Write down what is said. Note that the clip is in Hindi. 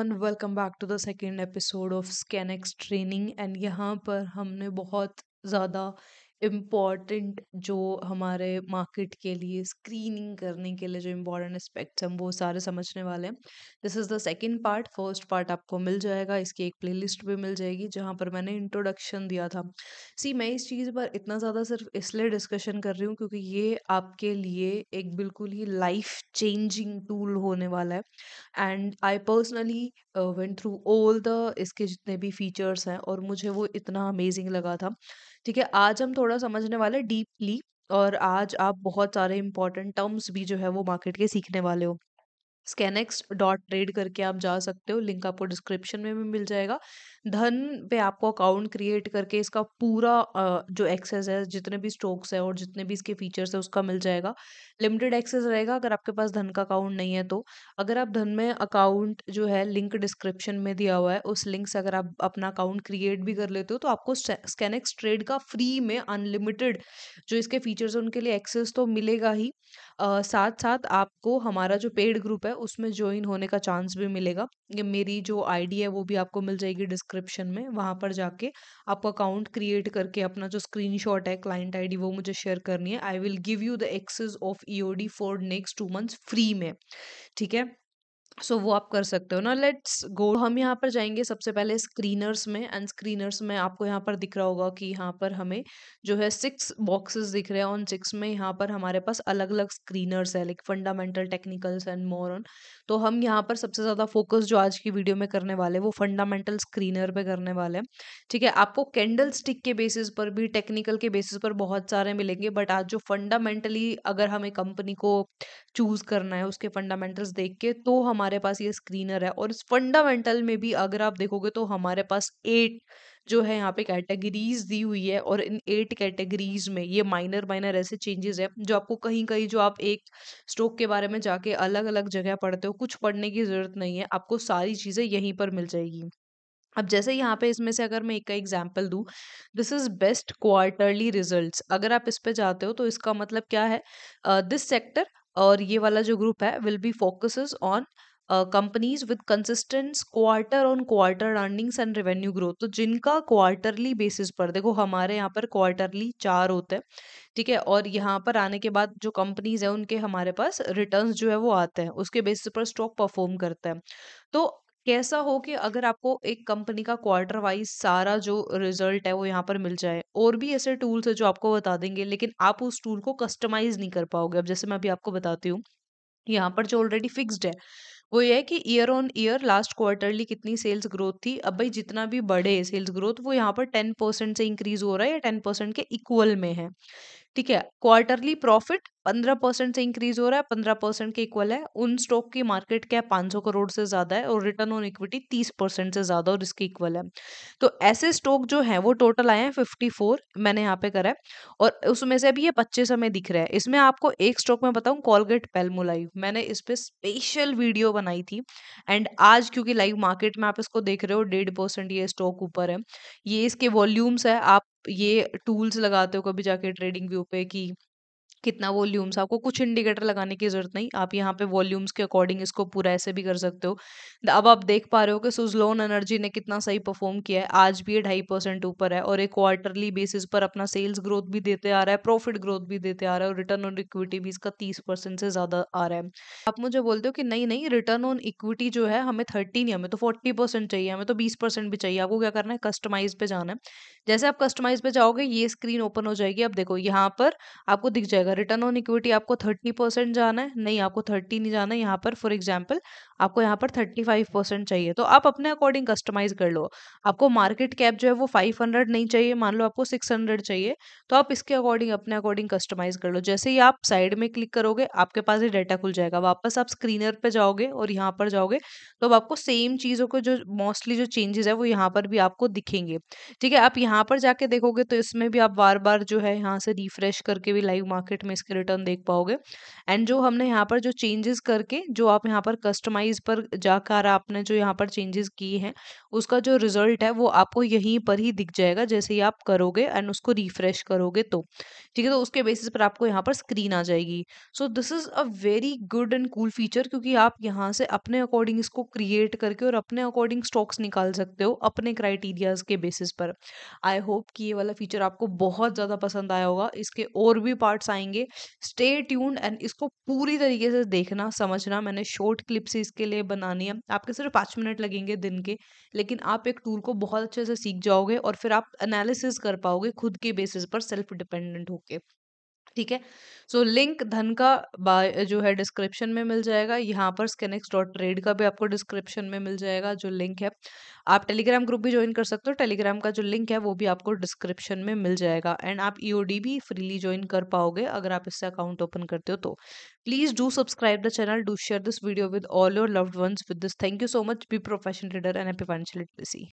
Everyone welcome back to the second episode of ScanX training and यहाँ पर हमने बहुत ज़्यादा इम्पॉर्टेंट जो हमारे मार्केट के लिए स्क्रीनिंग करने के लिए जो इम्पोर्टेंट एस्पेक्ट्स हम वो सारे समझने वाले हैं this is the second part first part आपको मिल जाएगा इसकी एक प्लेलिस्ट भी मिल जाएगी जहाँ पर मैंने इंट्रोडक्शन दिया था सी मैं इस चीज़ पर इतना ज़्यादा सिर्फ इसलिए डिस्कशन कर रही हूँ क्योंकि ये आपके लिए एक बिल्कुल ही लाइफ चेंजिंग टूल होने वाला है and I personally went through all the इसके जितने भी फीचर्स हैं और मुझे वो इतना अमेजिंग लगा था ठीक है आज हम थोड़ा समझने वाले डीपली और आज आप बहुत सारे इंपॉर्टेंट टर्म्स भी जो है वो मार्केट के सीखने वाले हो स्कैनेक्स डॉट ट्रेड करके आप जा सकते हो लिंक आपको डिस्क्रिप्शन में भी मिल जाएगा धन पे आपको अकाउंट क्रिएट करके इसका पूरा जो एक्सेस है जितने भी स्टॉक्स है और जितने भी इसके फीचर्स है उसका मिल जाएगा लिमिटेड एक्सेस रहेगा अगर आपके पास धन का अकाउंट नहीं है तो अगर आप धन में अकाउंट जो है लिंक डिस्क्रिप्शन में दिया हुआ है उस लिंक से अगर आप अपना अकाउंट क्रिएट भी कर लेते हो तो आपको स्कैनेक्स ट्रेड का फ्री में अनलिमिटेड जो इसके फीचर्स हैं उनके लिए एक्सेस तो मिलेगा ही साथ-साथ आपको हमारा जो पेड ग्रुप है उसमें ज्वाइन होने का चांस भी मिलेगा। ये मेरी जो आईडी है वो भी आपको मिल जाएगी डिस्क्रिप्शन में। वहाँ पर जाके आप अकाउंट क्रिएट करके अपना जो स्क्रीनशॉट है क्लाइंट आईडी वो मुझे शेयर करनी है। I will give you the access of EOD e for next two months free में। ठीक है? सो so, वो आप कर सकते हो ना लेट्स गो हम यहाँ पर जाएंगे सबसे पहले स्क्रीनर्स में एंड स्क्रीनर्स में आपको यहाँ पर दिख रहा होगा कि यहाँ पर हमें जो है सिक्स बॉक्सेस दिख रहे हैं ऑन सिक्स में यहाँ पर हमारे पास अलग अलग स्क्रीनर्स है like fundamental technicals and more on तो हम यहाँ पर सबसे ज़्यादा फोकस जो आज की वीडियो में करने वाले वो फंडामेंटल स्क्रीनर पे करने वाले हैं ठीक है आपको कैंडल स्टिक के बेसिस पर भी टेक्निकल के बेसिस पर बहुत सारे मिलेंगे बट आज जो फंडामेंटली अगर हमें कंपनी को चूज़ करना है उसके फंडामेंटल्स देख के तो हमारे पास ये स्क्रीनर है और इस फंडामेंटल में भी अगर आप देखोगे तो हमारे पास एट जो है यहाँ पे कैटेगरीज दी हुई है और इन एट कैटेगरीज में ये माइनर माइनर ऐसे चेंजेस है जो आपको कहीं कहीं जो आप एक स्टॉक के बारे में जाके अलग अलग जगह पढ़ते हो कुछ पढ़ने की जरूरत नहीं है आपको सारी चीजें यहीं पर मिल जाएगी अब जैसे यहाँ पे इसमें से अगर मैं एक का example do this is best quarterly result अगर आप इस पे जाते हो तो इसका मतलब क्या है दिस uh, सेक्टर और ये वाला जो ग्रुप है will be focuses on companies with consistent quarter on quarter earnings and revenue growth तो जिनका क्वार्टरली बेसिस पर देखो हमारे यहाँ पर क्वार्टरली चार होते हैं ठीक है और यहाँ पर आने के बाद जो कंपनीज है उनके हमारे पास रिटर्न जो है वो आते हैं उसके बेसिस पर स्टॉक परफॉर्म करता है तो कैसा हो कि अगर आपको एक कंपनी का क्वार्टर वाइज सारा जो रिजल्ट है वो यहाँ पर मिल जाए और भी ऐसे टूल्स है जो आपको बता देंगे लेकिन आप उस टूल को कस्टमाइज नहीं कर पाओगे अब जैसे मैं अभी आपको बताती हूँ यहाँ पर जो ऑलरेडी फिक्स्ड है वो ये है कि year on year last quarterly कितनी सेल्स ग्रोथ थी अब भाई जितना भी बढ़े सेल्स ग्रोथ वो यहाँ पर टेन परसेंट से इंक्रीज हो रहा है या टेन परसेंट के इक्वल में है ठीक है क्वार्टरली प्रॉफिट पंद्रह परसेंट से इंक्रीज हो रहा है पंद्रह परसेंट के इक्वल है उन स्टॉक की मार्केट क्या है सौ करोड़ से ज्यादा है और रिटर्न ऑन इक्विटी तीस परसेंट से ज्यादा और इसके इक्वल है तो ऐसे स्टॉक जो है वो टोटल आए हैं फिफ्टी फोर मैंने यहाँ पे करा है और उसमें से अभी ये पच्चीस हमें दिख रहा है इसमें आपको एक स्टॉक में बताऊँ कॉलगेट पेलमो लाइव मैंने इस पर स्पेशल वीडियो बनाई थी एंड आज क्योंकि लाइव मार्केट में आप इसको देख रहे हो डेढ़ परसेंट ये स्टॉक ऊपर है ये इसके वॉल्यूम्स है आप ये टूल्स लगाते हो कभी जाके ट्रेडिंग व्यू पे कि कितना वॉल्यूम्स आपको कुछ इंडिकेटर लगाने की ज़रूरत नहीं आप यहाँ पे वॉल्यूम्स के अकॉर्डिंग इसको पूरा ऐसे भी कर सकते हो अब आप देख पा रहे हो कि सुजलोन एनर्जी ने कितना सही परफॉर्म किया है आज भी ये ढाई परसेंट ऊपर है और एक क्वार्टरली बेसिस पर अपना सेल्स ग्रोथ भी देते आ रहा है प्रॉफिट ग्रोथ भी देते आ रहा है और रिटर्न ऑन इक्विटी भी इसका तीस परसेंट से ज़्यादा आ रहा है आप मुझे बोलते हो कि नहीं नहीं रिटर्न ऑन इक्विटी जो है हमें थर्टी नहीं हमें तो फोर्टी परसेंट चाहिए हमें तो बीस परसेंट भी चाहिए आपको क्या करना है कस्टमाइज पे जाना है जैसे आप कस्टमाइज पे जाओगे ये स्क्रीन ओपन हो जाएगी आप देखो यहाँ पर आपको दिख जाएगा जाएगा रिटर्न ऑन इक्विटी आपको थर्टी परसेंट जाना है नहीं आपको थर्टी नहीं जाना है यहाँ पर फॉर एग्जाम्पल आपको यहाँ पर थर्टी फाइव परसेंट चाहिए तो आप अपने अकॉर्डिंग कस्टमाइज कर लो आपको मार्केट कैप जो है वो फाइव हंड्रेड नहीं चाहिए मान लो आपको सिक्स हंड्रेड चाहिए तो आप इसके अकॉर्डिंग अपने अकॉर्डिंग कस्टमाइज कर लो जैसे ही आप साइड में क्लिक करोगे आपके पास ये डाटा खुल जाएगा वापस आप स्क्रीनर पर जाओगे और यहाँ पर जाओगे तो अब आपको सेम चीज़ों को जो मोस्टली जो चेंजेस है वो यहाँ पर भी आपको दिखेंगे ठीक है आप यहाँ पर जाके देखोगे तो इसमें भी आप बार बार जो है यहाँ से रिफ्रेश करके भी लाइव मार्केट मार्केट में इसके रिटर्न देख पाओगे एंड जो हमने यहाँ पर जो चेंजेस करके जो आप यहाँ पर कस्टमाइज पर जाकर आपने जो यहाँ पर चेंजेस किए हैं उसका जो रिजल्ट है वो आपको यहीं पर ही दिख जाएगा जैसे ही आप करोगे एंड उसको रिफ्रेश करोगे तो ठीक है तो उसके बेसिस पर आपको यहाँ पर स्क्रीन आ जाएगी so this is a very good and cool feature क्योंकि आप यहाँ से अपने अकॉर्डिंग इसको क्रिएट करके और अपने अकॉर्डिंग स्टॉक्स निकाल सकते हो अपने क्राइटेरियाज के बेसिस पर आई होप कि ये वाला फीचर आपको बहुत ज़्यादा पसंद आया होगा इसके और भी पार्ट्स आएंगे आएंगे स्टे ट्यून एंड इसको पूरी तरीके से देखना समझना मैंने शॉर्ट क्लिप्स इसके लिए बनानी है आपके सिर्फ पाँच मिनट लगेंगे दिन के लेकिन आप एक टूल को बहुत अच्छे से सीख जाओगे और फिर आप एनालिसिस कर पाओगे खुद के बेसिस पर सेल्फ डिपेंडेंट होके ठीक है सो लिंक धन का जो है डिस्क्रिप्शन में मिल जाएगा यहाँ पर स्केनेक्स डॉट ट्रेड का भी आपको डिस्क्रिप्शन में मिल जाएगा जो लिंक है आप टेलीग्राम ग्रुप भी ज्वाइन कर सकते हो टेलीग्राम का जो लिंक है वो भी आपको डिस्क्रिप्शन में मिल जाएगा एंड आप ईओडी e भी फ्रीली ज्वाइन कर पाओगे अगर आप इससे अकाउंट ओपन करते हो तो please do subscribe the channel do share this video with all your loved ones with this thank you so much be professional leader and happy financial literacy